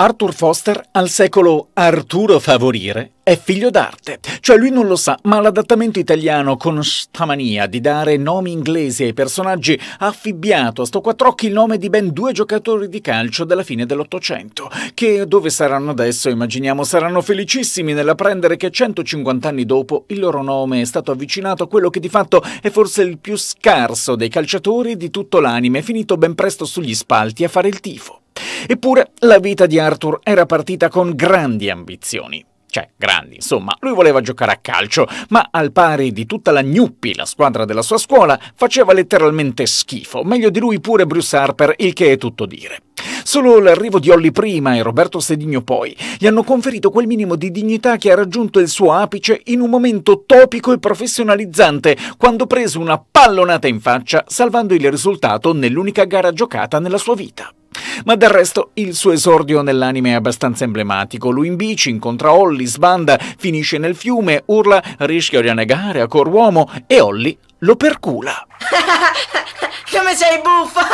Arthur Foster al secolo Arturo Favorire è figlio d'arte, cioè lui non lo sa, ma l'adattamento italiano con sta mania di dare nomi inglesi ai personaggi ha affibbiato a sto quattro occhi il nome di ben due giocatori di calcio della fine dell'Ottocento, che dove saranno adesso immaginiamo saranno felicissimi nell'apprendere che 150 anni dopo il loro nome è stato avvicinato a quello che di fatto è forse il più scarso dei calciatori di tutto l'anime, finito ben presto sugli spalti a fare il tifo. Eppure la vita di Arthur era partita con grandi ambizioni. Cioè, grandi, insomma, lui voleva giocare a calcio, ma al pari di tutta la Gnuppi, la squadra della sua scuola, faceva letteralmente schifo, meglio di lui pure Bruce Harper, il che è tutto dire. Solo l'arrivo di Olli prima e Roberto Sedigno poi gli hanno conferito quel minimo di dignità che ha raggiunto il suo apice in un momento topico e professionalizzante, quando preso una pallonata in faccia, salvando il risultato nell'unica gara giocata nella sua vita. Ma del resto il suo esordio nell'anime è abbastanza emblematico. Lui in bici incontra Holly, sbanda, finisce nel fiume, urla rischio di annegare a cor uomo e Holly lo percula. Come sei buffa!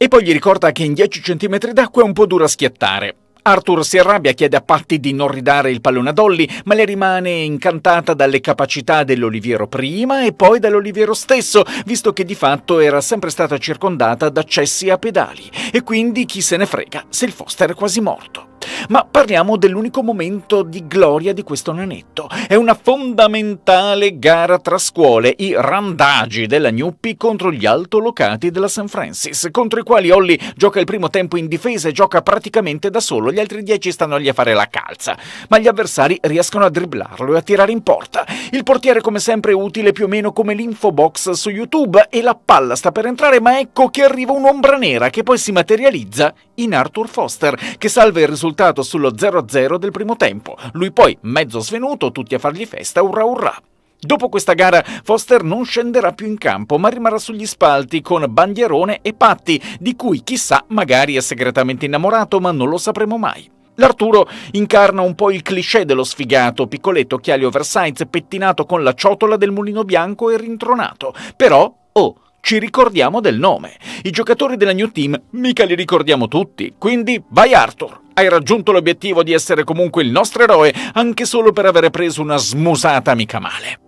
e poi gli ricorda che in 10 cm d'acqua è un po' dura schiattare. Arthur si arrabbia, chiede a Patti di non ridare il pallone a Dolly, ma le rimane incantata dalle capacità dell'Oliviero prima e poi dall'Oliviero stesso, visto che di fatto era sempre stata circondata da cessi a pedali. E quindi chi se ne frega se il Foster è quasi morto ma parliamo dell'unico momento di gloria di questo nanetto. È una fondamentale gara tra scuole, i randagi della Gnuppi contro gli altolocati della San Francis, contro i quali Holly gioca il primo tempo in difesa e gioca praticamente da solo, gli altri dieci stanno lì a fare la calza, ma gli avversari riescono a dribblarlo e a tirare in porta. Il portiere come sempre è utile più o meno come l'infobox su YouTube e la palla sta per entrare ma ecco che arriva un'ombra nera che poi si materializza in Arthur Foster, che salva il risultato sullo 0-0 del primo tempo. Lui poi, mezzo svenuto, tutti a fargli festa, urrà urrà. Dopo questa gara Foster non scenderà più in campo ma rimarrà sugli spalti con Bandierone e Patti, di cui chissà magari è segretamente innamorato ma non lo sapremo mai. L'Arturo incarna un po' il cliché dello sfigato, piccoletto, occhiali oversize, pettinato con la ciotola del mulino bianco e rintronato. Però, oh, ci ricordiamo del nome. I giocatori della New Team mica li ricordiamo tutti, quindi vai Arthur! Hai raggiunto l'obiettivo di essere comunque il nostro eroe, anche solo per aver preso una smusata mica male.